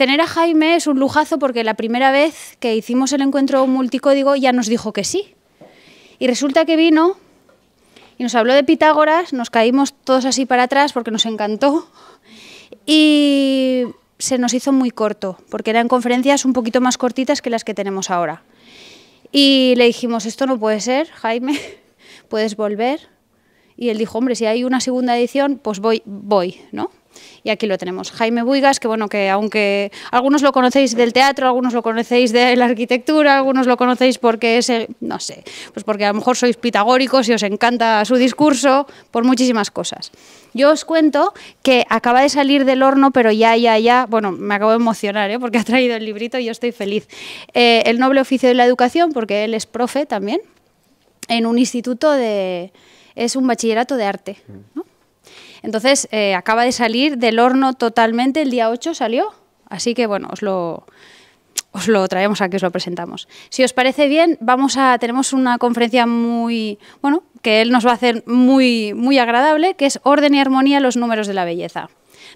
tener a Jaime es un lujazo porque la primera vez que hicimos el encuentro multicódigo ya nos dijo que sí. Y resulta que vino y nos habló de Pitágoras, nos caímos todos así para atrás porque nos encantó y se nos hizo muy corto, porque eran conferencias un poquito más cortitas que las que tenemos ahora. Y le dijimos, esto no puede ser, Jaime, puedes volver. Y él dijo, hombre, si hay una segunda edición, pues voy, voy, ¿no? Y aquí lo tenemos. Jaime Buigas, que bueno, que aunque algunos lo conocéis del teatro, algunos lo conocéis de la arquitectura, algunos lo conocéis porque es, no sé, pues porque a lo mejor sois pitagóricos y os encanta su discurso, por muchísimas cosas. Yo os cuento que acaba de salir del horno, pero ya, ya, ya, bueno, me acabo de emocionar, ¿eh? porque ha traído el librito y yo estoy feliz. Eh, el noble oficio de la educación, porque él es profe también, en un instituto de... es un bachillerato de arte, ¿no? Entonces, eh, acaba de salir del horno totalmente, el día 8 salió. Así que, bueno, os lo, os lo traemos aquí, os lo presentamos. Si os parece bien, vamos a, tenemos una conferencia muy, bueno, que él nos va a hacer muy, muy agradable, que es Orden y Armonía, los números de la belleza.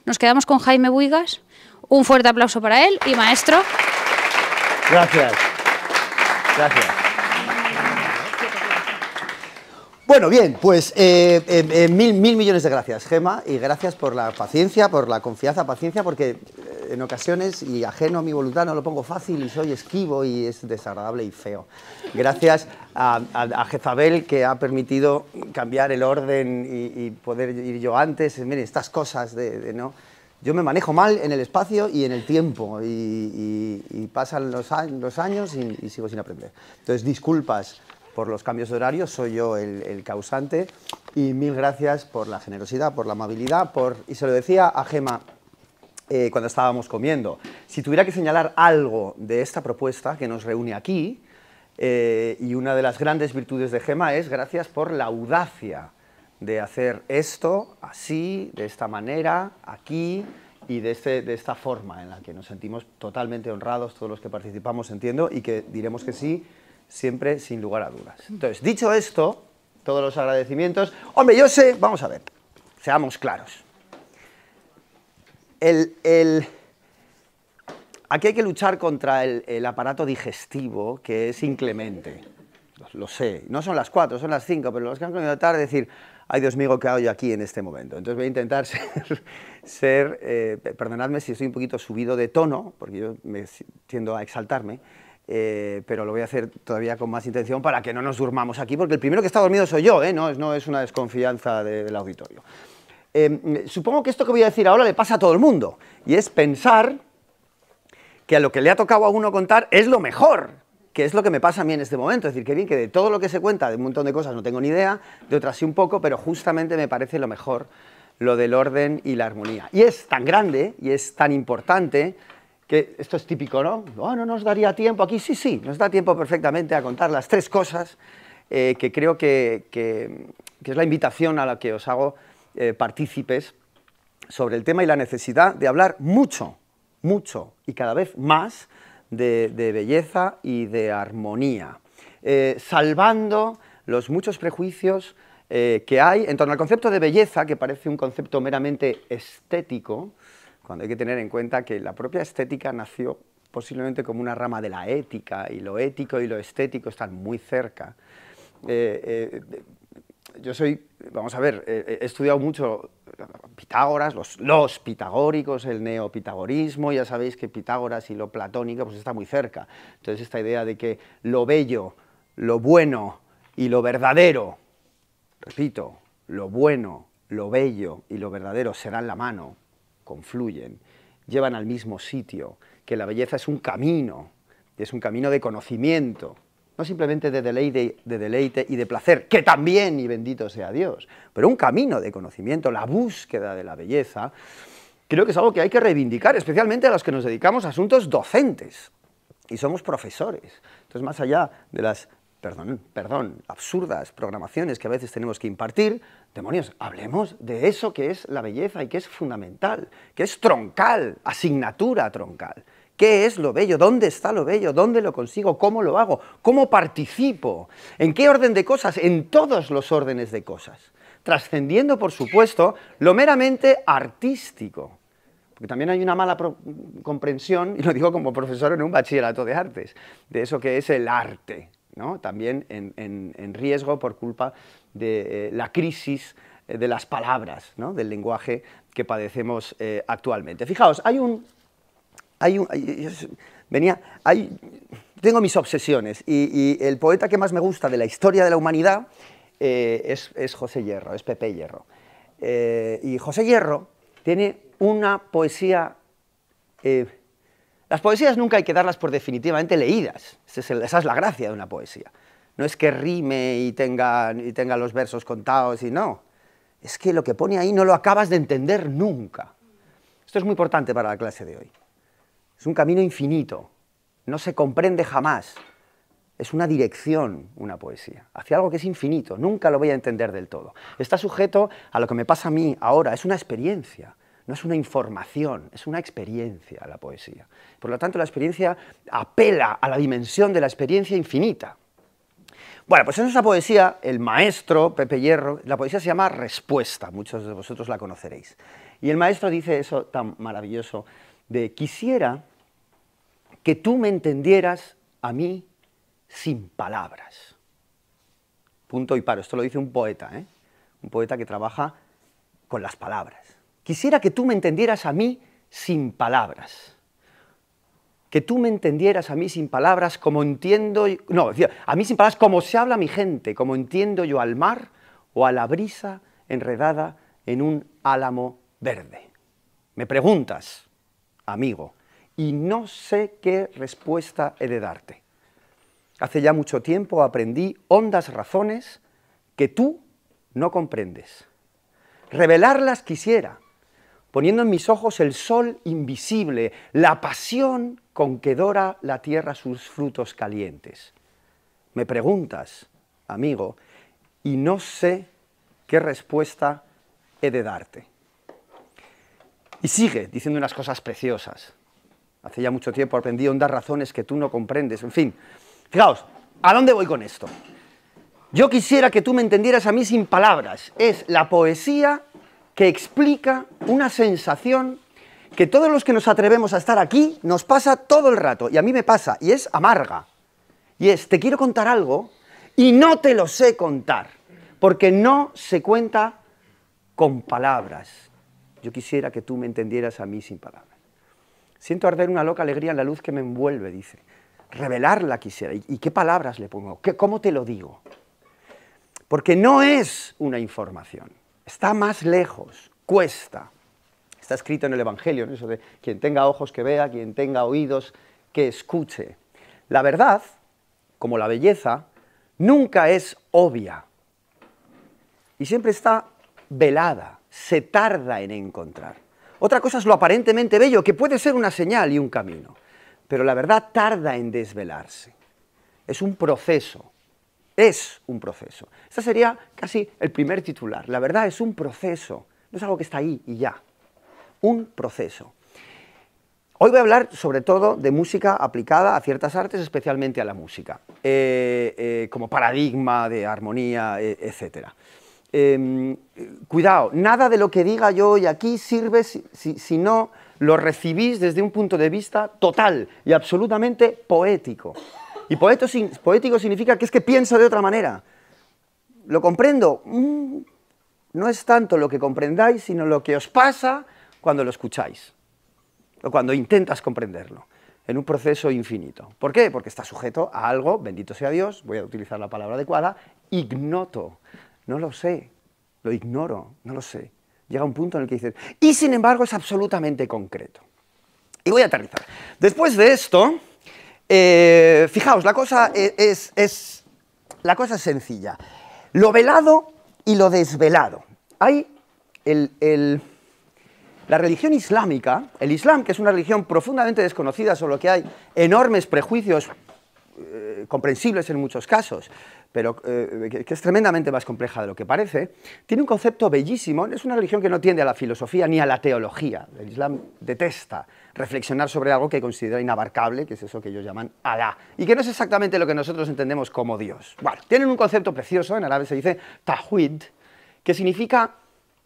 Nos quedamos con Jaime Buigas. Un fuerte aplauso para él y maestro. Gracias. Gracias. Bueno, bien, pues eh, eh, eh, mil, mil, millones de gracias, Gema, y gracias por la paciencia, por la confianza, paciencia, porque en ocasiones, y ajeno a mi voluntad, no lo pongo fácil y soy esquivo y es desagradable y feo. Gracias a, a, Jezabel, que ha permitido cambiar el orden y, poder ir yo antes. Miren, estas cosas de, no... Yo me manejo mal en el espacio y en el tiempo, y, pasan los, los años y sigo sin aprender. Entonces, disculpas por los cambios de horario, soy yo el, causante. Y mil gracias por la generosidad, por la amabilidad, por... y se lo decía a Gema eh, cuando estábamos comiendo. Si tuviera que señalar algo de esta propuesta que nos reúne aquí, eh, y una de las grandes virtudes de Gema es gracias por la audacia de hacer esto así, de esta manera, aquí, y de, este, de, esta forma en la que nos sentimos totalmente honrados todos los que participamos, entiendo, y que diremos que sí siempre sin lugar a dudas. Entonces, dicho esto, todos los agradecimientos, hombre, yo sé, vamos a ver, seamos claros. El, el, aquí hay que luchar contra el, aparato digestivo que es inclemente. Lo, sé, no son las cuatro, son las cinco, pero los que han comido tarde decir, ay Dios mío, ¿qué hago yo aquí en este momento? Entonces voy a intentar ser, eh, perdonadme si estoy un poquito subido de tono, porque yo me tiendo a exaltarme, eh, pero lo voy a hacer todavía con más intención para que no nos durmamos aquí, porque el primero que está dormido soy yo, ¿eh? no, no, es una desconfianza del auditorio. Eh, supongo que esto que voy a decir ahora le pasa a todo el mundo, y es pensar que a lo que le ha tocado a uno contar es lo mejor, que es lo que me pasa a mí en este momento. Es decir, que bien, que de todo lo que se cuenta, de un montón de cosas no tengo ni idea, de otras sí un poco, pero justamente me parece lo mejor, lo del orden y la armonía. Y es tan grande y es tan importante esto es típico, ¿no? Ah, no nos daría tiempo aquí, sí, sí, nos da tiempo perfectamente a contar las tres cosas eh, que creo que, es la invitación a la que os hago eh, partícipes sobre el tema y la necesidad de hablar mucho, mucho y cada vez más de, belleza y de armonía, eh, salvando los muchos prejuicios que hay en torno al concepto de belleza, que parece un concepto meramente estético, cuando hay que tener en cuenta que la propia estética nació posiblemente como una rama de la ética, y lo ético y lo estético están muy cerca. Eh, eh, yo soy, vamos a ver, eh, he estudiado mucho Pitágoras, los, los pitagóricos, el neopitagorismo, ya sabéis que Pitágoras y lo platónico pues está muy cerca. Entonces esta idea de que lo bello, lo bueno y lo verdadero, repito, lo bueno, lo bello y lo verdadero serán la mano, confluyen, llevan al mismo sitio, que la belleza es un camino, es un camino de conocimiento, no simplemente de deleite, de deleite y de placer, que también, y bendito sea Dios, pero un camino de conocimiento, la búsqueda de la belleza, creo que es algo que hay que reivindicar, especialmente a los que nos dedicamos a asuntos docentes y somos profesores. Entonces, más allá de las perdón, perdón, absurdas programaciones que a veces tenemos que impartir, demonios, hablemos de eso que es la belleza y que es fundamental, que es troncal, asignatura troncal. ¿Qué es lo bello? ¿Dónde está lo bello? ¿Dónde lo consigo? ¿Cómo lo hago? ¿Cómo participo? ¿En qué orden de cosas? En todos los órdenes de cosas. Trascendiendo, por supuesto, lo meramente artístico. Porque también hay una mala comprensión, y lo digo como profesor en un bachillerato de artes, de eso que es el arte también en, riesgo por culpa de eh, la crisis eh, de las palabras, del lenguaje que padecemos eh, actualmente. Fijaos, hay un... Hay un venía, hay, tengo mis obsesiones y, el poeta que más me gusta de la historia de la humanidad es, es, José Hierro, es Pepe Hierro. y José Hierro tiene una poesía las poesías nunca hay que darlas por definitivamente leídas. Esa es la gracia de una poesía. No es que rime y tenga, y tenga los versos contados y no. Es que lo que pone ahí no lo acabas de entender nunca. Esto es muy importante para la clase de hoy. Es un camino infinito. No se comprende jamás. Es una dirección, una poesía, hacia algo que es infinito. Nunca lo voy a entender del todo. Está sujeto a lo que me pasa a mí ahora. Es una experiencia no es una información, es una experiencia la poesía. Por lo tanto, la experiencia apela a la dimensión de la experiencia infinita. Bueno, pues en esa poesía, el maestro Pepe Hierro, la poesía se llama Respuesta, muchos de vosotros la conoceréis. Y el maestro dice eso tan maravilloso de quisiera que tú me entendieras a mí sin palabras. Punto y paro, esto lo dice un poeta, ¿eh? un poeta que trabaja con las palabras. Quisiera que tú me entendieras a mí sin palabras. Que tú me entendieras a mí sin palabras como entiendo, no, a mí sin palabras como se habla mi gente, como entiendo yo al mar o a la brisa enredada en un álamo verde. Me preguntas, amigo, y no sé qué respuesta he de darte. Hace ya mucho tiempo aprendí hondas razones que tú no comprendes. Revelarlas quisiera, poniendo en mis ojos el sol invisible, la pasión con que dora la tierra sus frutos calientes. Me preguntas, amigo, y no sé qué respuesta he de darte. Y sigue diciendo unas cosas preciosas. Hace ya mucho tiempo aprendí a dar razones que tú no comprendes. En fin, fijaos, ¿a dónde voy con esto? Yo quisiera que tú me entendieras a mí sin palabras. Es la poesía que explica una sensación que todos los que nos atrevemos a estar aquí nos pasa todo el rato, y a mí me pasa, y es amarga. Y es, te quiero contar algo y no te lo sé contar, porque no se cuenta con palabras. Yo quisiera que tú me entendieras a mí sin palabras. Siento arder una loca alegría en la luz que me envuelve, dice. Revelarla quisiera. ¿Y qué palabras le pongo? ¿Qué, ¿Cómo te lo digo? Porque no es una información está más lejos, cuesta. Está escrito en el Evangelio, en eso de quien tenga ojos que vea, quien tenga oídos que escuche. La verdad, como la belleza, nunca es obvia y siempre está velada, se tarda en encontrar. Otra cosa es lo aparentemente bello, que puede ser una señal y un camino, pero la verdad tarda en desvelarse. Es un proceso, es un proceso. Este sería casi el primer titular. La verdad es un proceso, no es algo que está ahí y ya. Un proceso. Hoy voy a hablar sobre todo de música aplicada a ciertas artes, especialmente a la música, eh, eh, como paradigma de armonía, e, etcétera. etc. Em, cuidado, nada de lo que diga yo hoy aquí sirve si no lo recibís desde un punto de vista total y absolutamente poético. Y poético significa que es que pienso de otra manera. ¿Lo comprendo? Mm, no es tanto lo que comprendáis, sino lo que os pasa cuando lo escucháis o cuando intentas comprenderlo en un proceso infinito. ¿Por qué? Porque está sujeto a algo, bendito sea Dios, voy a utilizar la palabra adecuada, ignoto. No lo sé, lo ignoro, no lo sé. Llega un punto en el que dices, y sin embargo es absolutamente concreto. Y voy a aterrizar. Después de esto, eh, fijaos, la cosa e-, es, la cosa sencilla. Lo velado y lo desvelado. Hay la religión islámica, el Islam, que es una religión profundamente desconocida, sobre lo que hay enormes prejuicios eh, comprensibles en muchos casos, pero eh, que es tremendamente más compleja de lo que parece, tiene un concepto bellísimo, es una religión que no tiende a la filosofía ni a la teología. El Islam detesta reflexionar sobre algo que considera inabarcable, que es eso que ellos llaman Alá, y que no es exactamente lo que nosotros entendemos como Dios. Bueno, tienen un concepto precioso, en árabe se dice tahwid, que significa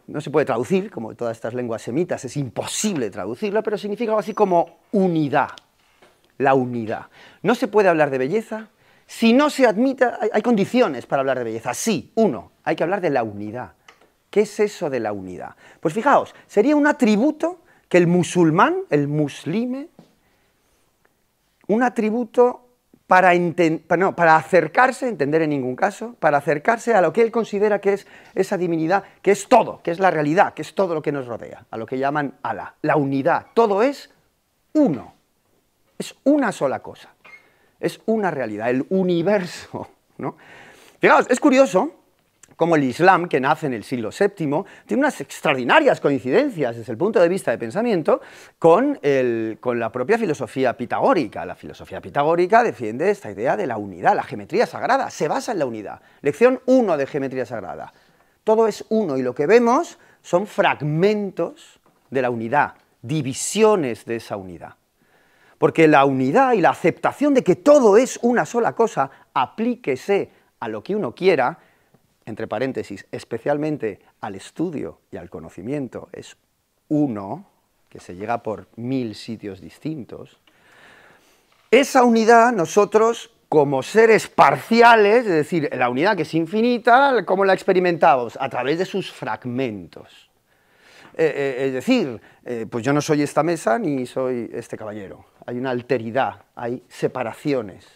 no se puede traducir, como todas estas lenguas semitas, es imposible traducirlo, pero significa algo así como unidad, la unidad. No se puede hablar de belleza si no se admite, hay, condiciones para hablar de belleza. Sí, uno, hay que hablar de la unidad. ¿Qué es eso de la unidad? Pues fijaos, sería un atributo que el musulmán, el muslime, un atributo para, no, para, acercarse, entender en ningún caso, para acercarse a lo que él considera que es esa divinidad, que es todo, que es la realidad, que es todo lo que nos rodea, a lo que llaman ala, la unidad, todo es uno. Es una sola cosa. Es una realidad, el universo. ¿no? es curioso cómo el Islam, que nace en el siglo VII, tiene unas extraordinarias coincidencias desde el punto de vista de pensamiento con, el, con, la propia filosofía pitagórica. La filosofía pitagórica defiende esta idea de la unidad, la geometría sagrada, se basa en la unidad. Lección 1 de geometría sagrada. Todo es uno y lo que vemos son fragmentos de la unidad, divisiones de esa unidad. Porque la unidad y la aceptación de que todo es una sola cosa, aplíquese a lo que uno quiera, entre paréntesis, especialmente al estudio y al conocimiento, es uno, que se llega por mil sitios distintos, esa unidad nosotros como seres parciales, es decir, la unidad que es infinita, ¿cómo la experimentamos? A través de sus fragmentos. Eh, eh, es decir, eh, pues yo no soy esta mesa ni soy este caballero hay una alteridad, hay separaciones,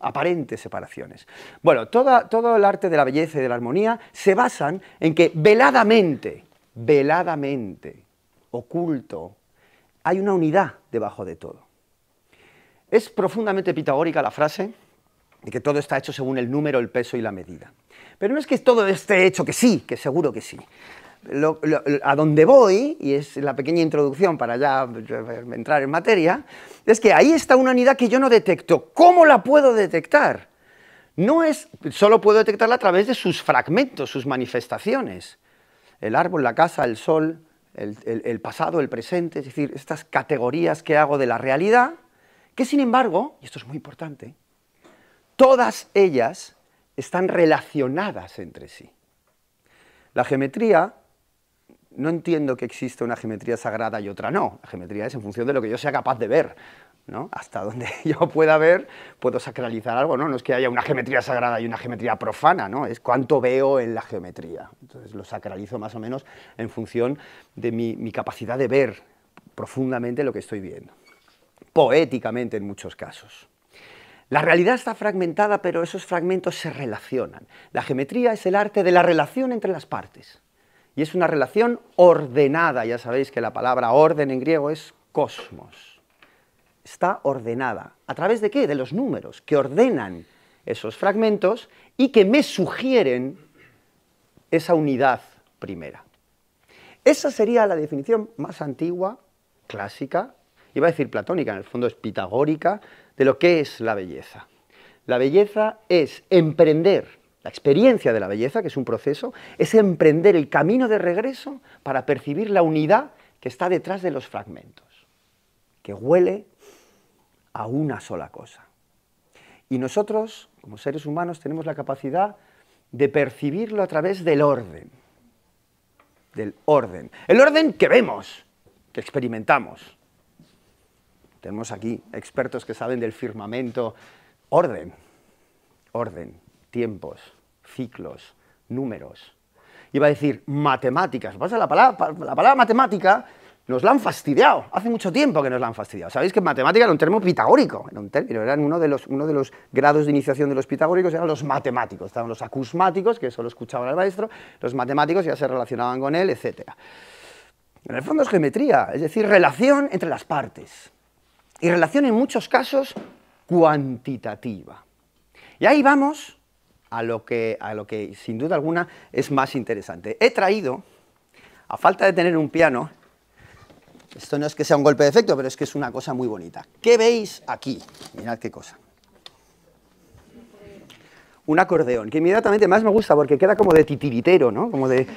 aparentes separaciones. Bueno, todo el arte de la belleza y de la armonía se basan en que veladamente, veladamente, oculto, hay una unidad debajo de todo. Es profundamente pitagórica la frase de que todo está hecho según el número, el peso y la medida. Pero no es que todo esté hecho que sí, que seguro que sí a donde voy, y es la pequeña introducción para ya entrar en materia, es que ahí está una unidad que yo no detecto. ¿Cómo la puedo detectar? No es, solo puedo detectarla a través de sus fragmentos, sus manifestaciones. El árbol, la casa, el sol, el pasado, el presente, es decir, estas categorías que hago de la realidad, que sin embargo, y esto es muy importante, todas ellas están relacionadas entre sí. La geometría no entiendo que exista una geometría sagrada y otra no. La geometría es en función de lo que yo sea capaz de ver. ¿no? Hasta donde yo pueda ver, puedo sacralizar algo. ¿no? es que haya una geometría sagrada y una geometría profana, ¿no? es cuánto veo en la geometría. Entonces lo sacralizo más o menos en función de mi capacidad de ver profundamente lo que estoy viendo. Poéticamente en muchos casos. La realidad está fragmentada, pero esos fragmentos se relacionan. La geometría es el arte de la relación entre las partes y es una relación ordenada. Ya sabéis que la palabra orden en griego es cosmos. Está ordenada. ¿A través de qué? De los números, que ordenan esos fragmentos y que me sugieren esa unidad primera. Esa sería la definición más antigua, clásica, iba a decir platónica, en el fondo es pitagórica, de lo que es la belleza. La belleza es emprender la experiencia de la belleza, que es un proceso, es emprender el camino de regreso para percibir la unidad que está detrás de los fragmentos, que huele a una sola cosa. Y nosotros, como seres humanos, tenemos la capacidad de percibirlo a través del orden. Del orden. El orden que vemos, que experimentamos. Tenemos aquí expertos que saben del firmamento. Orden. Orden tiempos, ciclos, números. Iba a decir matemáticas. Pasa pues la palabra, la palabra matemática nos la han fastidiado. Hace mucho tiempo que nos la han fastidiado. Sabéis que matemática era un término pitagórico. Era un término, eran uno de, los, uno de los grados de iniciación de los pitagóricos, eran los matemáticos. Estaban los acusmáticos, que solo escuchaban al maestro, los matemáticos ya se relacionaban con él, etc. En el fondo es geometría, es decir, relación entre las partes. Y relación en muchos casos cuantitativa. Y ahí vamos a lo que, a lo que sin duda alguna es más interesante. He traído, a falta de tener un piano, esto no es que sea un golpe de efecto, pero es que es una cosa muy bonita. ¿Qué veis aquí? Mirad qué cosa. Un acordeón, que inmediatamente más me gusta porque queda como de titiritero, ¿no? Como de,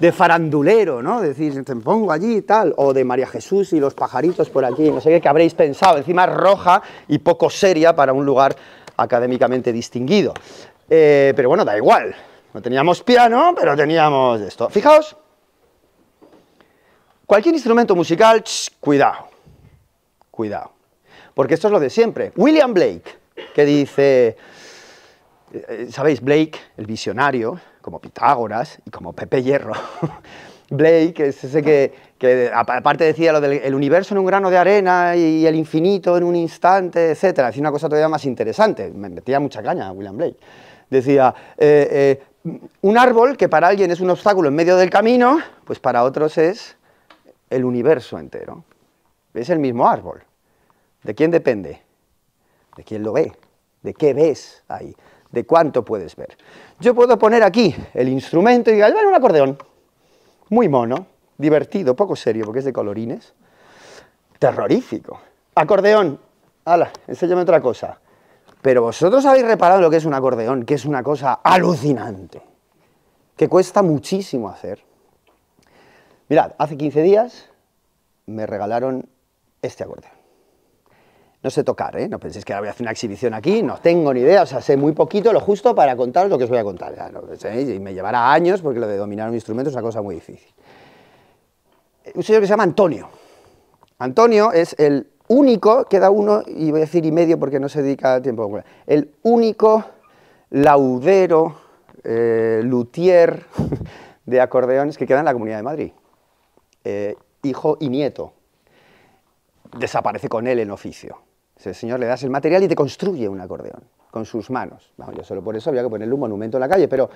de farandulero, ¿no? Decir, te pongo allí y tal, o de María Jesús y los pajaritos por aquí, no sé qué, habréis pensado, encima roja y poco seria para un lugar académicamente distinguido. Eh, pero bueno, da igual. No teníamos piano, pero teníamos esto. Fijaos, cualquier instrumento musical, cuidado, cuidado. Porque esto es lo de siempre. William Blake, que dice, eh, eh, ¿sabéis? Blake, el visionario, como Pitágoras y como Pepe Hierro. Blake es ese que, aparte decía lo del universo en un grano de arena y el infinito en un instante, etc. decía una cosa todavía más interesante. Me metía mucha caña William Blake. Decía, eh, eh, un árbol que para alguien es un obstáculo en medio del camino, pues para otros es el universo entero. Es el mismo árbol. ¿De quién depende? ¿De quién lo ve? ¿De qué ves ahí? ¿De cuánto puedes ver? Yo puedo poner aquí el instrumento y diga, bueno, un acordeón. Muy mono, divertido, poco serio porque es de colorines. Terrorífico. Acordeón. Hala, enséñame otra cosa. Pero vosotros habéis reparado lo que es un acordeón, que es una cosa alucinante, que cuesta muchísimo hacer. Mirad, hace 15 días me regalaron este acordeón. No sé tocar, ¿eh? No penséis que ahora voy a hacer una exhibición aquí, no tengo ni idea, o sea, sé muy poquito, lo justo para contaros lo que os voy a contar. y me llevará años porque lo de dominar un instrumento es una cosa muy difícil. Un señor que se llama Antonio. Antonio es el único, queda uno, y voy a decir y medio porque no se dedica a tiempo el único laudero, eh, luthier de acordeones que queda en la Comunidad de Madrid, eh, hijo y nieto. Desaparece con él en oficio. el señor le das el material y te construye un acordeón con sus manos. yo solo por eso había que ponerle un monumento en la calle, pero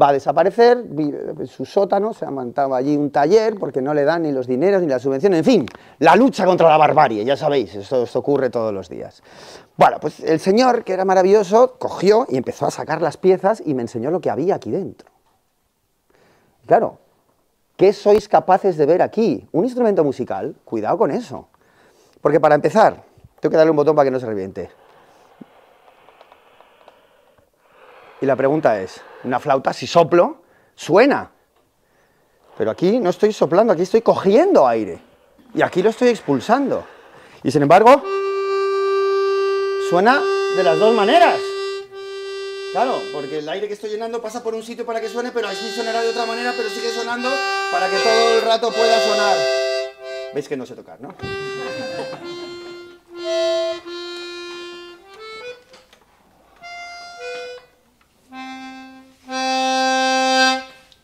va a desaparecer, eh, su sótano, se ha montado allí un taller porque no le dan ni los dineros ni la subvención, en fin, la lucha contra la barbarie, ya sabéis, esto ocurre todos los días. Bueno, pues el señor, que era maravilloso, cogió y empezó a sacar las piezas y me enseñó lo que había aquí dentro. Claro, ¿qué sois capaces de ver aquí? Un instrumento musical, cuidado con eso. Porque para empezar, tengo que darle un botón para que no se reviente. Y la pregunta es, una flauta, si soplo, suena. Pero aquí no estoy soplando, aquí estoy cogiendo aire. Y aquí lo estoy expulsando. Y sin embargo, suena de las dos maneras. Claro, porque el aire que estoy llenando pasa por un sitio para que suene, pero así sonará de otra manera, pero sigue sonando para que todo el rato pueda sonar. ¿Veis que no sé tocar, no?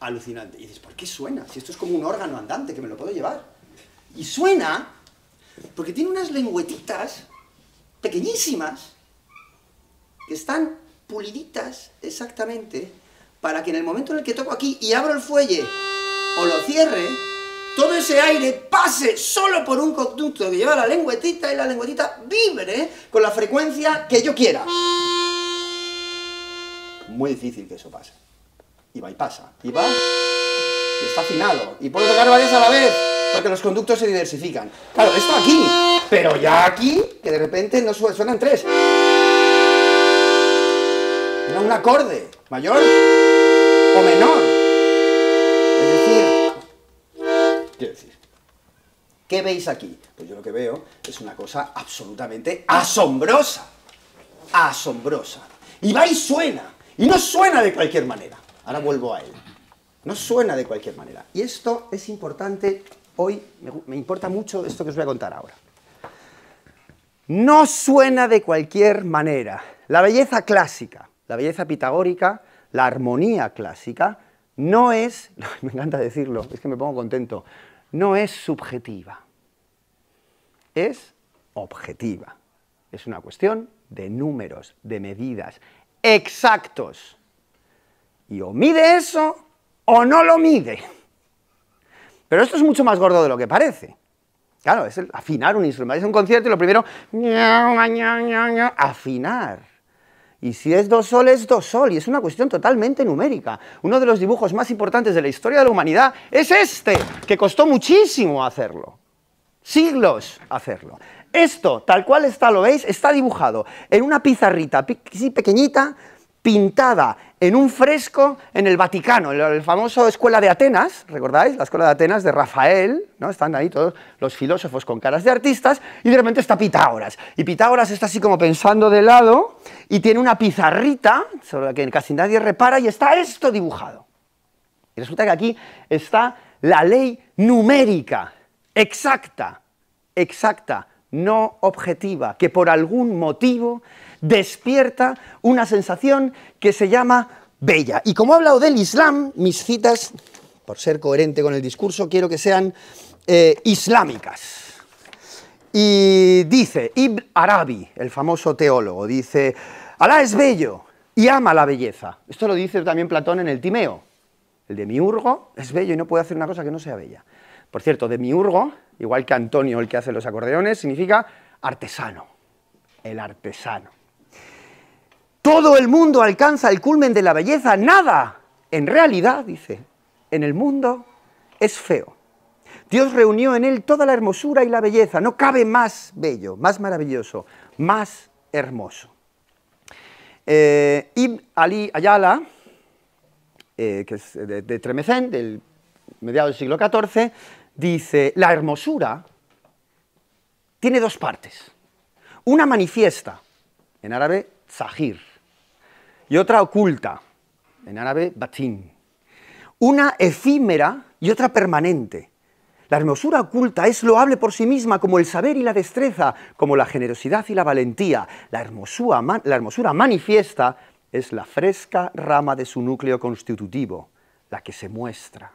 alucinante. Y dices, ¿por qué suena? Si esto es como un órgano andante, que me lo puedo llevar. Y suena porque tiene unas lengüetitas pequeñísimas que están puliditas exactamente para que en el momento en el que toco aquí y abro el fuelle o lo cierre, todo ese aire pase solo por un conducto que lleva la lengüetita y la lengüetita vibre con la frecuencia que yo quiera. Muy difícil que eso pase y va y pasa. Y va y está afinado. Y puedo tocar varias a la vez, porque los conductos se diversifican. Claro, esto aquí, pero ya aquí, que de repente no suenan tres. Era un acorde, mayor o menor. Es decir, decir, ¿qué veis aquí? Pues yo lo que veo es una cosa absolutamente asombrosa. Asombrosa. Y va y suena. Y no suena de cualquier manera. Ahora vuelvo a él. No suena de cualquier manera. Y esto es importante hoy, me, importa mucho esto que os voy a contar ahora. No suena de cualquier manera. La belleza clásica, la belleza pitagórica, la armonía clásica, no es, me encanta decirlo, es que me pongo contento, no es subjetiva, es objetiva. Es una cuestión de números, de medidas, exactos. Y o mide eso o no lo mide. Pero esto es mucho más gordo de lo que parece. Claro, es afinar un instrumento. Es un concierto y lo primero, afinar. Y si es dos sol, es dos sol, y es una cuestión totalmente numérica. Uno de los dibujos más importantes de la historia de la humanidad es este, que costó muchísimo hacerlo. Siglos hacerlo. Esto, tal cual está, lo veis, está dibujado en una pizarrita pequeñita, pintada en un fresco en el Vaticano, en el famoso Escuela de Atenas, ¿recordáis? La Escuela de Atenas de Rafael, ¿no? Están ahí todos los filósofos con caras de artistas, y de repente está Pitágoras. Y Pitágoras está así como pensando de lado, y tiene una pizarrita, sobre la que casi nadie repara, y está esto dibujado. Y resulta que aquí está la ley numérica, exacta, exacta, no objetiva, que por algún motivo despierta una sensación que se llama bella. Y como he hablado del Islam, mis citas, por ser coherente con el discurso, quiero que sean eh, islámicas. Y dice Ibn Arabi, el famoso teólogo, dice, Alá es bello y ama la belleza. Esto lo dice también Platón en el Timeo. El demiurgo es bello y no puede hacer una cosa que no sea bella. Por cierto, demiurgo, igual que Antonio el que hace los acordeones, significa artesano, el artesano. Todo el mundo alcanza el culmen de la belleza. Nada, en realidad, dice, en el mundo es feo. Dios reunió en él toda la hermosura y la belleza. No cabe más bello, más maravilloso, más hermoso. Eh, Ibn Ali Ayala, eh, que es de, Tremecén, del mediado del siglo XIV, dice, la hermosura tiene dos partes. Una manifiesta, en árabe, zahir, y otra oculta, en árabe batín. Una efímera y otra permanente. La hermosura oculta es loable por sí misma como el saber y la destreza, como la generosidad y la valentía. La hermosura, la hermosura manifiesta es la fresca rama de su núcleo constitutivo, la que se muestra.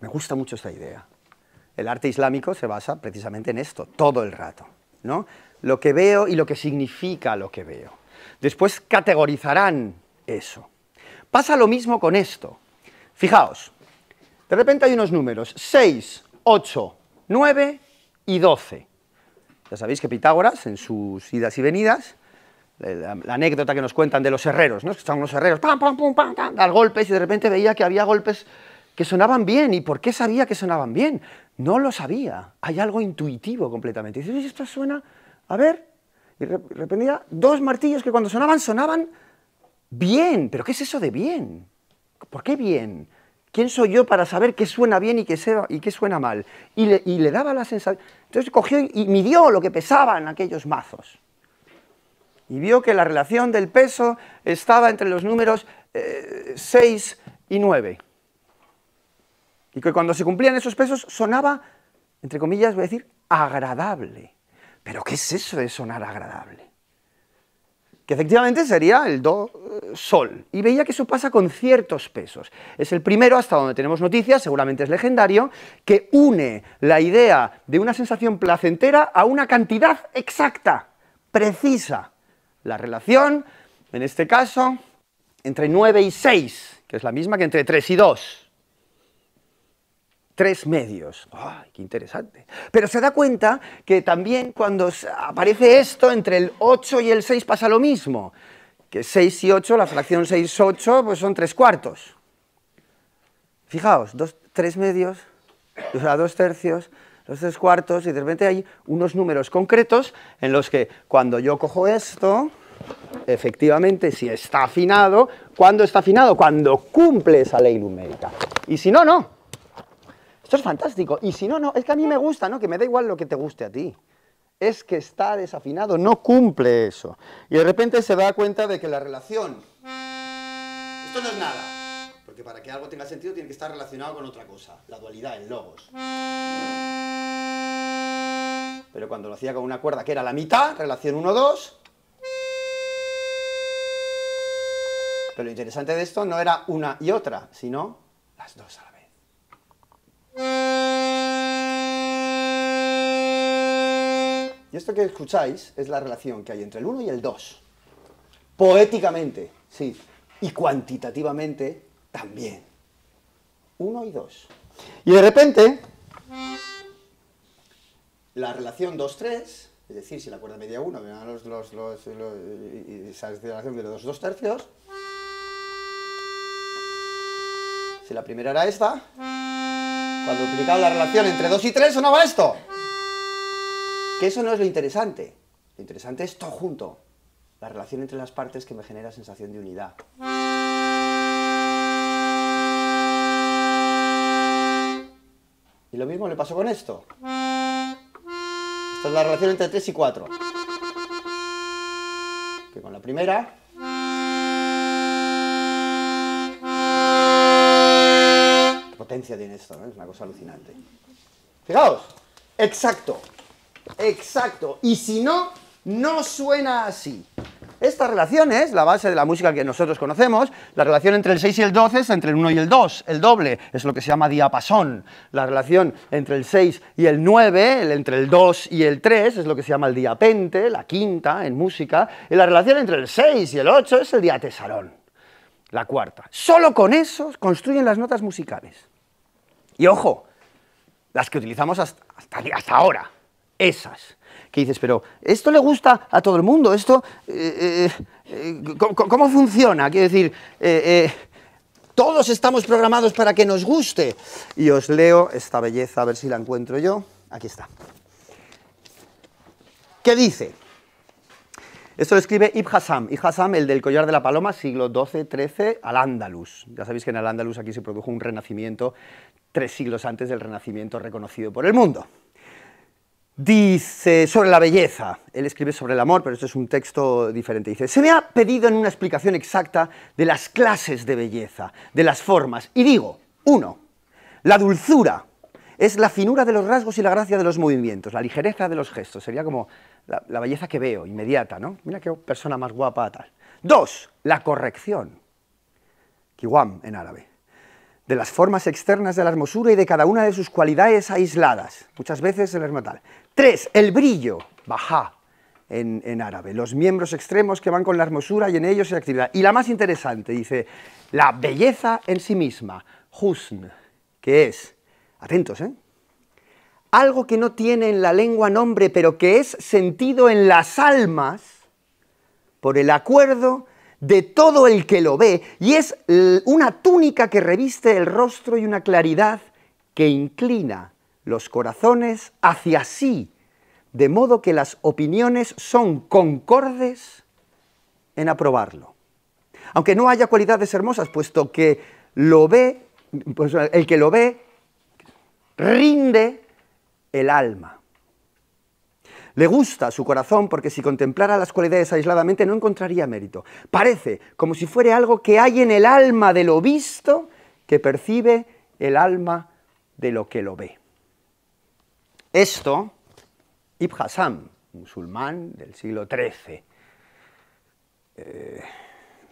Me gusta mucho esta idea. El arte islámico se basa precisamente en esto, todo el rato, ¿no? Lo que veo y lo que significa lo que veo. Después categorizarán eso. Pasa lo mismo con esto. Fijaos, de repente hay unos números, 6, 8, 9 y 12. Ya sabéis que Pitágoras, en sus idas y venidas, la, anécdota que nos cuentan de los herreros, ¿no? que estaban los herreros, pam, pam, pam, pam, pam, dar golpes y de repente veía que había golpes que sonaban bien. ¿Y por qué sabía que sonaban bien? No lo sabía. Hay algo intuitivo completamente. dices, esto suena, a ver, y repetía dos martillos que cuando sonaban, sonaban bien. ¿Pero qué es eso de bien? ¿Por qué bien? ¿Quién soy yo para saber qué suena bien y qué, y suena mal? Y le, daba la sensación... Entonces cogió y, midió lo que pesaban aquellos mazos. Y vio que la relación del peso estaba entre los números 6 eh, y 9. Y que cuando se cumplían esos pesos sonaba, entre comillas, voy a decir, agradable. Pero ¿qué es eso de sonar agradable? que efectivamente sería el do eh, sol, y veía que eso pasa con ciertos pesos. Es el primero, hasta donde tenemos noticias, seguramente es legendario, que une la idea de una sensación placentera a una cantidad exacta, precisa. La relación, en este caso, entre 9 y 6, que es la misma que entre 3 y 2 tres medios. ¡Ay, qué interesante! Pero se da cuenta que también cuando aparece esto, entre el 8 y el 6 pasa lo mismo, que 6 y 8, la fracción 6, 8, pues son tres cuartos. Fijaos, dos, tres medios, dos tercios, los tres cuartos, y de repente hay unos números concretos en los que cuando yo cojo esto, efectivamente, si está afinado, ¿cuándo está afinado? Cuando cumple esa ley numérica. Y si no, no. Esto es fantástico. Y si no, no, es que a mí me gusta, ¿no? Que me da igual lo que te guste a ti. Es que está desafinado, no cumple eso. Y de repente se da cuenta de que la relación... Esto no es nada. Porque para que algo tenga sentido tiene que estar relacionado con otra cosa. La dualidad, el logos. Pero cuando lo hacía con una cuerda que era la mitad, relación 1-2... Pero lo interesante de esto no era una y otra, sino las dos y esto que escucháis es la relación que hay entre el 1 y el 2. Poéticamente, sí. Y cuantitativamente también. 1 y 2. Y de repente, la relación 2-3, es decir, si la cuerda media 1, Y los, los, los y esa relación de los 2 tercios, si la primera era esta, cuando duplicado la relación entre 2 y 3 sonaba esto. Que eso no es lo interesante. Lo interesante es todo junto. La relación entre las partes que me genera sensación de unidad. Y lo mismo le pasó con esto. Esta es la relación entre 3 y 4. Que con la primera potencia tiene esto, Es una cosa alucinante. Fijaos, exacto, exacto. Y si no, no suena así. Esta relación es la base de la música que nosotros conocemos. La relación entre el 6 y el 12 es entre el 1 y el 2, el doble, es lo que se llama diapasón. La relación entre el 6 y el 9, el, entre el 2 y el 3, es lo que se llama el diapente, la quinta en música. Y la relación entre el 6 y el 8 es el diatesarón, la cuarta. Solo con eso construyen las notas musicales. Y ojo, las que utilizamos hasta, hasta, ahora, esas. Que dices, pero esto le gusta a todo el mundo, esto... Eh, eh, eh, ¿cómo, funciona? Quiero decir, todos estamos programados para que nos guste. Y os leo esta belleza, a ver si la encuentro yo. Aquí está. ¿Qué dice? Esto lo escribe Ibn Hassam, Ibn Hassam, el del collar de la paloma, siglo XII-XIII, al Andalus. Ya sabéis que en el Andalus aquí se produjo un renacimiento tres siglos antes del renacimiento reconocido por el mundo. Dice sobre la belleza, él escribe sobre el amor, pero esto es un texto diferente. Dice, se me ha pedido en una explicación exacta de las clases de belleza, de las formas, y digo, uno, la dulzura es la finura de los rasgos y la gracia de los movimientos, la ligereza de los gestos, sería como la, belleza que veo, inmediata, ¿no? Mira qué persona más guapa, tal. Dos, la corrección, kiwam en árabe, de las formas externas de la hermosura y de cada una de sus cualidades aisladas, muchas veces el tal. Tres, el brillo, baja, en, en, árabe, los miembros extremos que van con la hermosura y en ellos la actividad. Y la más interesante, dice, la belleza en sí misma, husn, que es, atentos, ¿eh? algo que no tiene en la lengua nombre, pero que es sentido en las almas por el acuerdo de todo el que lo ve, y es una túnica que reviste el rostro y una claridad que inclina los corazones hacia sí, de modo que las opiniones son concordes en aprobarlo. Aunque no haya cualidades hermosas, puesto que lo ve, pues, el que lo ve rinde el alma. Le gusta su corazón porque si contemplara las cualidades aisladamente no encontraría mérito. Parece como si fuere algo que hay en el alma de lo visto que percibe el alma de lo que lo ve. Esto, Ibn Hassan, musulmán del siglo XIII, eh,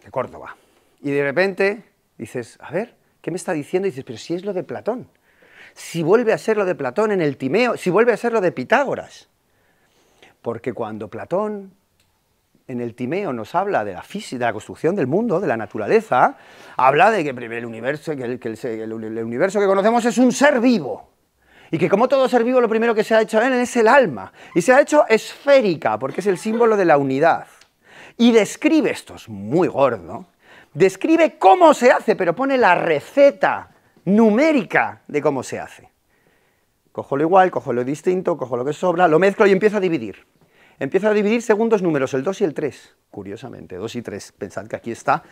de Córdoba. Y de repente dices, a ver, ¿qué me está diciendo? Y dices, pero si es lo de Platón si vuelve a ser lo de Platón en el Timeo, si vuelve a ser lo de Pitágoras. Porque cuando Platón en el Timeo nos habla de la física, de la construcción del mundo, de la naturaleza, habla de que el universo que, el, universo que conocemos es un ser vivo. Y que como todo ser vivo lo primero que se ha hecho él es el alma. Y se ha hecho esférica, porque es el símbolo de la unidad. Y describe, esto es muy gordo, describe cómo se hace, pero pone la receta numérica de cómo se hace. Cojo lo igual, cojo lo distinto, cojo lo que sobra, lo mezclo y empiezo a dividir. Empiezo a dividir segundos números, el 2 y el 3, curiosamente, 2 y 3. Pensad que aquí está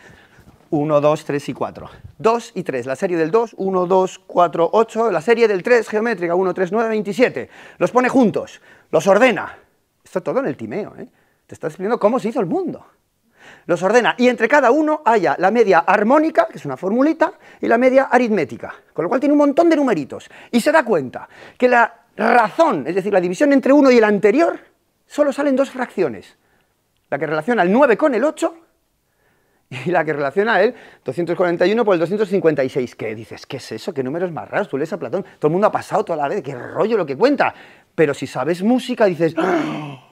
1, 2, 3 y 4. 2 y 3, la serie del 2, 1, 2, 4, 8, la serie del 3, geométrica, 1, 3, 9, 27. Los pone juntos, los ordena. Esto todo en el timeo, ¿eh? Te está explicando cómo se hizo el mundo. Los ordena y entre cada uno haya la media armónica, que es una formulita, y la media aritmética, con lo cual tiene un montón de numeritos. Y se da cuenta que la razón, es decir, la división entre uno y el anterior, solo salen dos fracciones. La que relaciona el 9 con el 8 y la que relaciona el 241 por el 256. ¿Qué dices? ¿Qué es eso? ¿Qué números más raros? Tú lees a Platón, todo el mundo ha pasado toda la vez, qué rollo lo que cuenta. Pero si sabes música, dices, ¡Ah!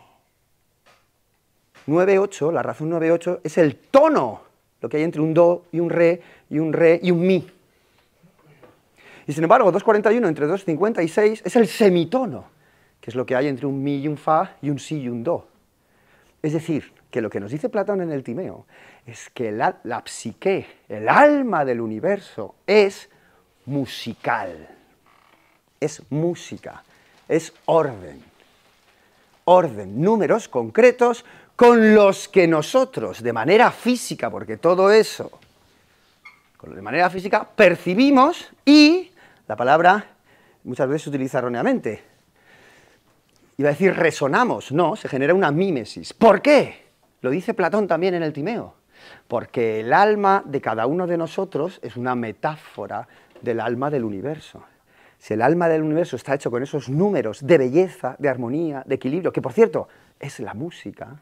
9-8, la razón 9-8 es el tono, lo que hay entre un do y un re y un re y un mi. Y sin embargo, 2,41 entre 256 es el semitono, que es lo que hay entre un mi y un fa y un si y un do. Es decir, que lo que nos dice Platón en el Timeo es que la, la psique, el alma del universo, es musical, es música, es orden. Orden, números concretos con los que nosotros, de manera física, porque todo eso, de manera física, percibimos y la palabra muchas veces se utiliza erróneamente. Iba a decir resonamos, no, se genera una mímesis. ¿Por qué? Lo dice Platón también en el Timeo. Porque el alma de cada uno de nosotros es una metáfora del alma del universo. Si el alma del universo está hecho con esos números de belleza, de armonía, de equilibrio, que por cierto es la música,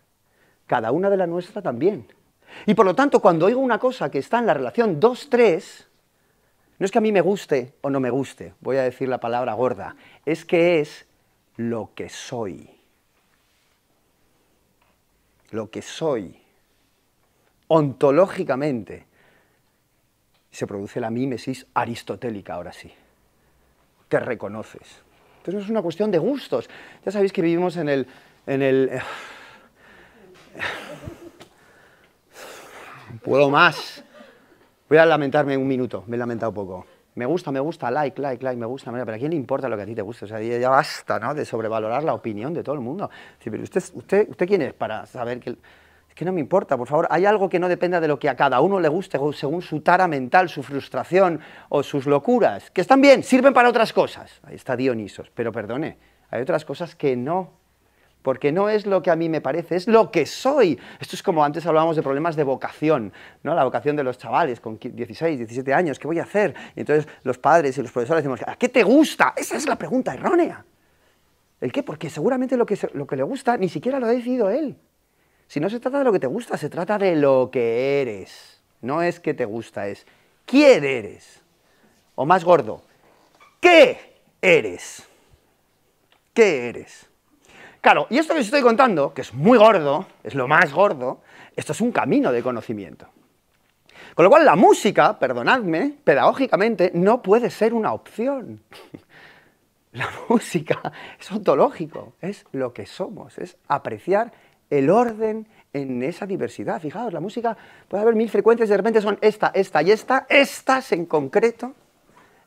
cada una de la nuestra también. Y por lo tanto, cuando oigo una cosa que está en la relación 2-3, no es que a mí me guste o no me guste, voy a decir la palabra gorda, es que es lo que soy. Lo que soy. Ontológicamente. Se produce la mímesis aristotélica, ahora sí. Te reconoces. Entonces es una cuestión de gustos. Ya sabéis que vivimos en el, en el eh, Puedo más. Voy a lamentarme un minuto, me he lamentado poco. Me gusta, me gusta, like, like, like, me gusta, pero ¿a quién le importa lo que a ti te gusta? O sea, ya basta, ¿no? De sobrevalorar la opinión de todo el mundo. pero usted, usted, ¿usted quién es para saber que...? Es que no me importa, por favor. Hay algo que no dependa de lo que a cada uno le guste, según su tara mental, su frustración o sus locuras, que están bien, sirven para otras cosas. Ahí está Dionisos, pero perdone, hay otras cosas que no porque no es lo que a mí me parece, es lo que soy. Esto es como antes hablábamos de problemas de vocación, ¿no? la vocación de los chavales con 16, 17 años, ¿qué voy a hacer? Y entonces los padres y los profesores decimos, ¿a qué te gusta? Esa es la pregunta errónea. ¿El qué? Porque seguramente lo que, lo que le gusta ni siquiera lo ha decidido él. Si no se trata de lo que te gusta, se trata de lo que eres. No es que te gusta, es quién eres. O más gordo, ¿qué eres? ¿Qué eres? Claro, y esto que os estoy contando, que es muy gordo, es lo más gordo, esto es un camino de conocimiento. Con lo cual la música, perdonadme, pedagógicamente, no puede ser una opción. La música es ontológico, es lo que somos, es apreciar el orden en esa diversidad. Fijaos, la música puede haber mil frecuencias, de repente son esta, esta y esta, estas en concreto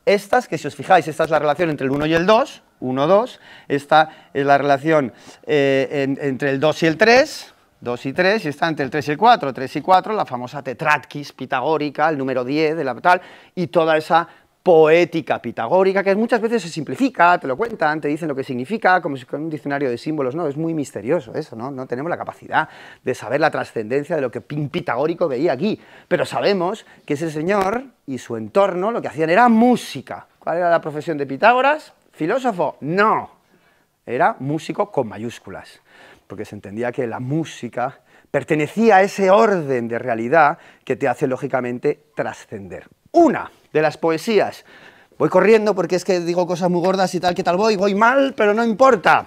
estas, que si os fijáis, esta es la relación entre el 1 y el 2, 1, 2. Esta es la relación eh, entre el 2 y el 3, 2 y 3, y está entre el 3 y el 4, 3 y 4, la famosa tetratquis pitagórica, el número 10, de la tal, y toda esa poética pitagórica, que muchas veces se simplifica, te lo cuentan, te dicen lo que significa, como si con un diccionario de símbolos, no, es muy misterioso eso, ¿no? No tenemos la capacidad de saber la trascendencia de lo que Pitagórico veía aquí, pero sabemos que ese señor y su entorno lo que hacían era música. ¿Cuál era la profesión de Pitágoras? ¿Filósofo? No, era músico con mayúsculas, porque se entendía que la música pertenecía a ese orden de realidad que te hace lógicamente trascender una de las poesías. Voy corriendo porque es que digo cosas muy gordas y tal, que tal voy, voy mal, pero no importa.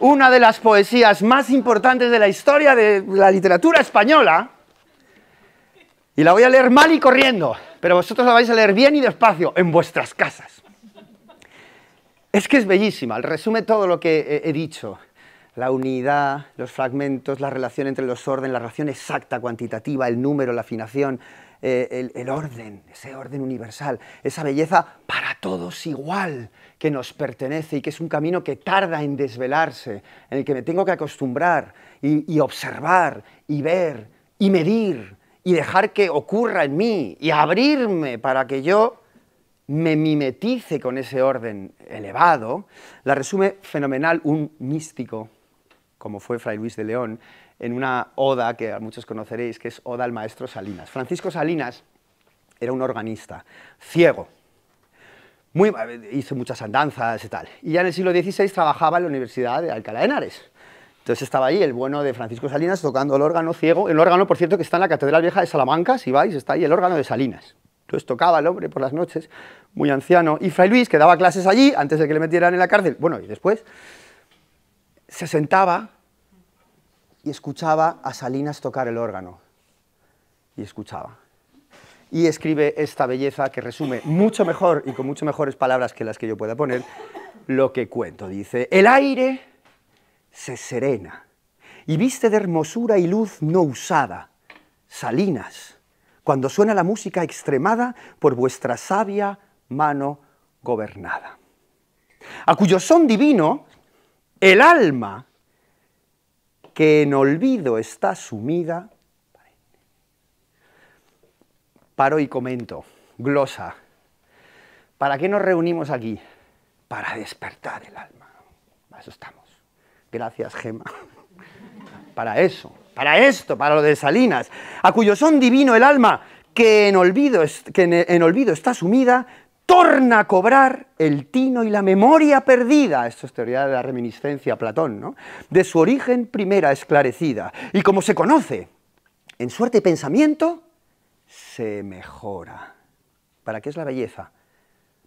Una de las poesías más importantes de la historia de la literatura española. Y la voy a leer mal y corriendo, pero vosotros la vais a leer bien y despacio, en vuestras casas. Es que es bellísima, resume todo lo que he dicho la unidad, los fragmentos, la relación entre los orden, la relación exacta, cuantitativa, el número, la afinación, eh, el, orden, ese orden universal, esa belleza para todos igual que nos pertenece y que es un camino que tarda en desvelarse, en el que me tengo que acostumbrar y, y observar y ver y medir y dejar que ocurra en mí y abrirme para que yo me mimetice con ese orden elevado, la resume fenomenal un místico como fue Fray Luis de León, en una oda que muchos conoceréis, que es Oda al maestro Salinas. Francisco Salinas era un organista, ciego, muy, hizo muchas andanzas y tal. Y ya en el siglo XVI trabajaba en la Universidad de Alcalá de Henares. Entonces estaba ahí el bueno de Francisco Salinas tocando el órgano ciego, el órgano, por cierto, que está en la Catedral Vieja de Salamanca, si vais, está ahí el órgano de Salinas. Entonces tocaba el hombre por las noches, muy anciano, y Fray Luis, que daba clases allí, antes de que le metieran en la cárcel, bueno, y después, se sentaba y escuchaba a Salinas tocar el órgano. Y escuchaba. Y escribe esta belleza que resume mucho mejor y con mucho mejores palabras que las que yo pueda poner lo que cuento. Dice, el aire se serena y viste de hermosura y luz no usada. Salinas, cuando suena la música extremada por vuestra sabia mano gobernada, a cuyo son divino el alma que en olvido está sumida. Paro y comento. Glosa. ¿Para qué nos reunimos aquí? Para despertar el alma. eso estamos. Gracias, Gema. Para eso, para esto, para lo de Salinas, a cuyo son divino el alma, que en olvido, que en olvido está sumida, torna a cobrar el tino y la memoria perdida, esto es teoría de la reminiscencia Platón, ¿no? de su origen primera esclarecida. Y como se conoce, en suerte y pensamiento, se mejora. ¿Para qué es la belleza?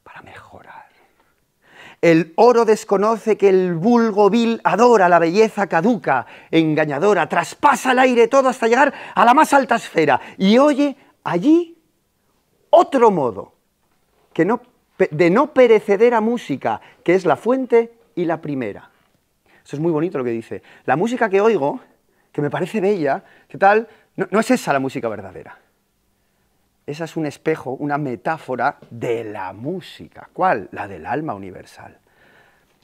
Para mejorar. El oro desconoce que el vulgo vil adora la belleza caduca, engañadora, traspasa el aire todo hasta llegar a la más alta esfera y oye allí otro modo, que no, de no perecedera música, que es la fuente y la primera. Eso es muy bonito lo que dice. La música que oigo, que me parece bella, ¿qué tal? No, no es esa la música verdadera. Esa es un espejo, una metáfora de la música. ¿Cuál? La del alma universal.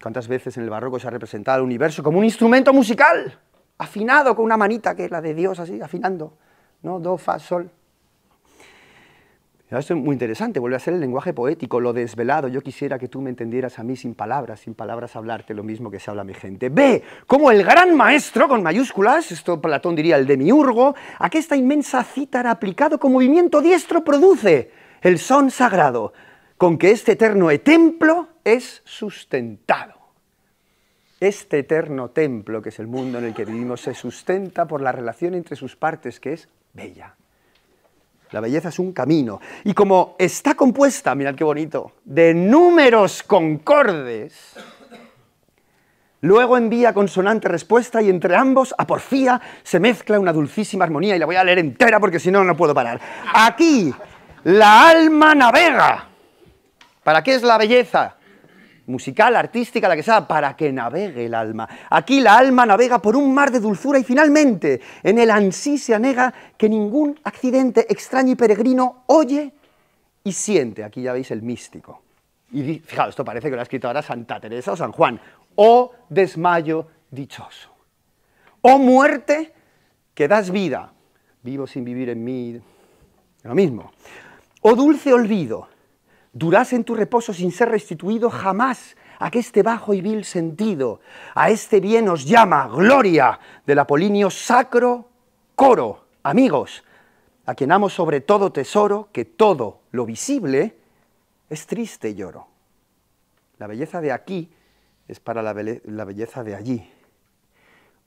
¿Cuántas veces en el barroco se ha representado el universo como un instrumento musical? Afinado con una manita que es la de Dios, así, afinando. ¿No? Do, fa, sol. Esto es muy interesante, vuelve a ser el lenguaje poético, lo desvelado. Yo quisiera que tú me entendieras a mí sin palabras, sin palabras hablarte lo mismo que se habla a mi gente. Ve cómo el gran maestro, con mayúsculas, esto Platón diría el demiurgo, a que esta inmensa cítara aplicado con movimiento diestro produce el son sagrado, con que este eterno templo es sustentado. Este eterno templo, que es el mundo en el que vivimos, se sustenta por la relación entre sus partes, que es bella. La belleza es un camino. Y como está compuesta, mirad qué bonito, de números concordes, luego envía consonante respuesta y entre ambos, a porfía, se mezcla una dulcísima armonía. Y la voy a leer entera porque si no, no puedo parar. Aquí, la alma navega. ¿Para qué es la belleza? musical, artística, la que sea, para que navegue el alma. Aquí la alma navega por un mar de dulzura y finalmente en el ansí se anega que ningún accidente extraño y peregrino oye y siente. Aquí ya veis el místico. Y fijaos, esto parece que lo ha escrito ahora Santa Teresa o San Juan. o desmayo dichoso. Oh muerte que das vida. Vivo sin vivir en mí. Lo mismo. Oh dulce olvido durás en tu reposo sin ser restituido jamás a que este bajo y vil sentido, a este bien os llama gloria del Apolinio Sacro Coro, amigos, a quien amo sobre todo tesoro, que todo lo visible es triste lloro. La belleza de aquí es para la, la belleza de allí.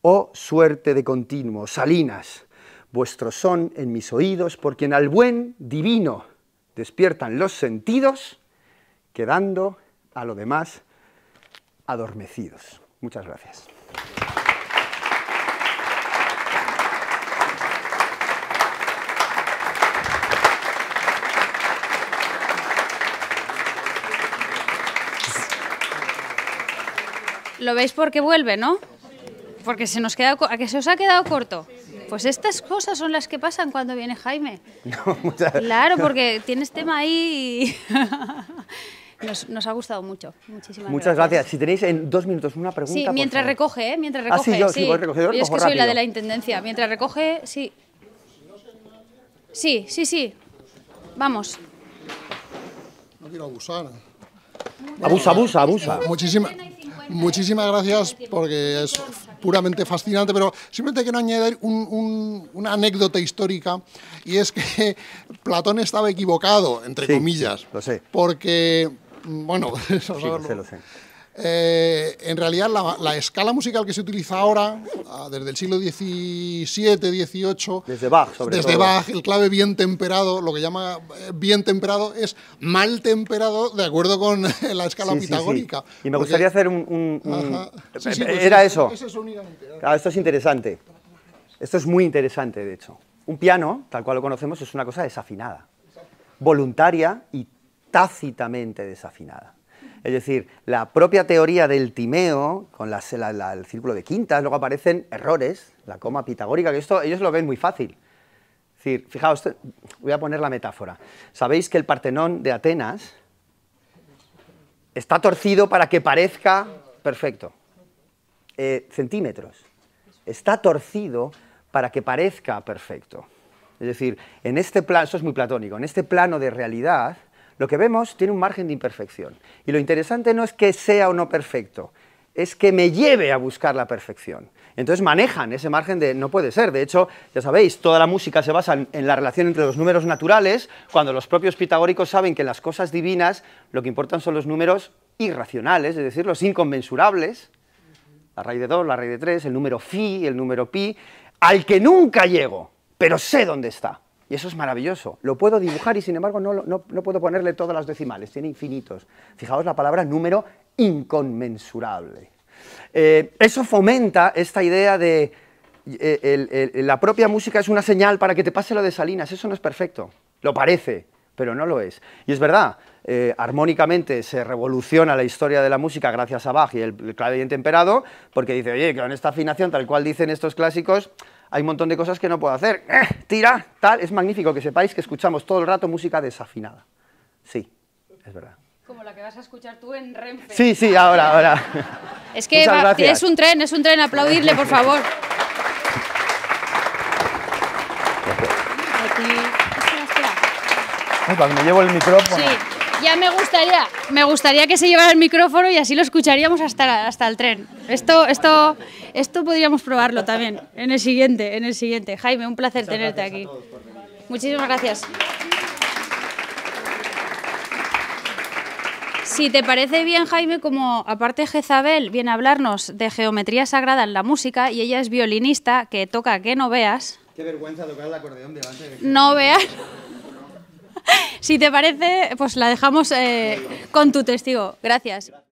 Oh suerte de continuo, Salinas, vuestros son en mis oídos, por quien al buen divino despiertan los sentidos, quedando a lo demás adormecidos. Muchas gracias. Lo veis porque vuelve, ¿no? Porque se nos queda... que se os ha quedado corto? Pues estas cosas son las que pasan cuando viene Jaime. Claro, porque tienes tema ahí y nos, ha gustado mucho. Muchísimas muchas gracias. Si tenéis en dos minutos una pregunta. Sí, mientras recoge, ¿eh? Mientras ah, recoge. sí, yo, es que soy la de la intendencia. Mientras recoge, sí. Sí, sí, sí. Vamos. No quiero abusar. Abusa, abusa, abusa. Muchísimas. Muchísimas gracias porque es puramente fascinante, pero simplemente quiero añadir una anécdota histórica y es que Platón estaba equivocado, entre comillas, sé. porque, mm, bueno, Eh, en realidad, la, escala musical que se utiliza ahora, ah, desde el siglo XVII, XVIII... Desde Bach, sobre Desde el clave bien temperado, lo que llama eh, bien temperado es mal temperado de acuerdo con la escala pitagónica Y me gustaría hacer un... Pues era eso. ¿eh? Ah, esto es interesante. Esto es muy interesante, de hecho. Un piano, tal cual lo conocemos, es una cosa desafinada. Voluntaria y tácitamente desafinada. Es decir, la propia teoría del timeo, con el círculo de quintas, luego aparecen errores, la coma pitagórica, que esto ellos lo ven muy fácil. Es decir, fijaos, voy a poner la metáfora. Sabéis que el Partenón de Atenas está torcido para que parezca perfecto. Eh, centímetros. Está torcido para que parezca perfecto. Es decir, en este plano, eso es muy platónico, en este plano de realidad, lo que vemos tiene un margen de imperfección. Y lo interesante no es que sea o no perfecto, es que me lleve a buscar la perfección. Entonces manejan ese margen de no puede ser. De hecho, ya sabéis, toda la música se basa en, la relación entre los números naturales, cuando los propios pitagóricos saben que en las cosas divinas lo que importan son los números irracionales, es decir, los inconmensurables, la raíz de 2, la raíz de 3, el número phi, el número pi, al que nunca llego, pero sé dónde está. Y eso es maravilloso. Lo puedo dibujar y sin embargo no, puedo ponerle todas las decimales, tiene infinitos. Fijaos la palabra número inconmensurable. Eh, eso fomenta esta idea de eh, la propia música es una señal para que te pase lo de Salinas. Eso no es perfecto. Lo parece, pero no lo es. Y es verdad, eh, armónicamente se revoluciona la historia de la música gracias a Bach y el, clave y temperado, porque dice, oye, con esta afinación tal cual dicen estos clásicos, hay un montón de cosas que no puedo hacer. Eh, tira, tal, es magnífico que sepáis que escuchamos todo el rato música desafinada. Sí, es verdad. Como la que vas a escuchar tú en Renfe. Sí, sí, ahora, ahora. Es que es un tren, es un tren, aplaudirle, por favor. Aquí... me llevo el micrófono. Sí. Ya me gustaría, me gustaría que se llevara el micrófono y así lo escucharíamos hasta, hasta el tren. Esto, esto, esto podríamos probarlo también en el siguiente, en el siguiente. Jaime, un placer tenerte aquí. Muchísimas gracias. Si te parece bien, Jaime, como aparte Jezabel viene a hablarnos de geometría sagrada en la música y ella es violinista que toca que no veas. Qué vergüenza tocar el acordeón delante de... No veas. si te parece, pues la dejamos eh, con tu testigo. Gracias.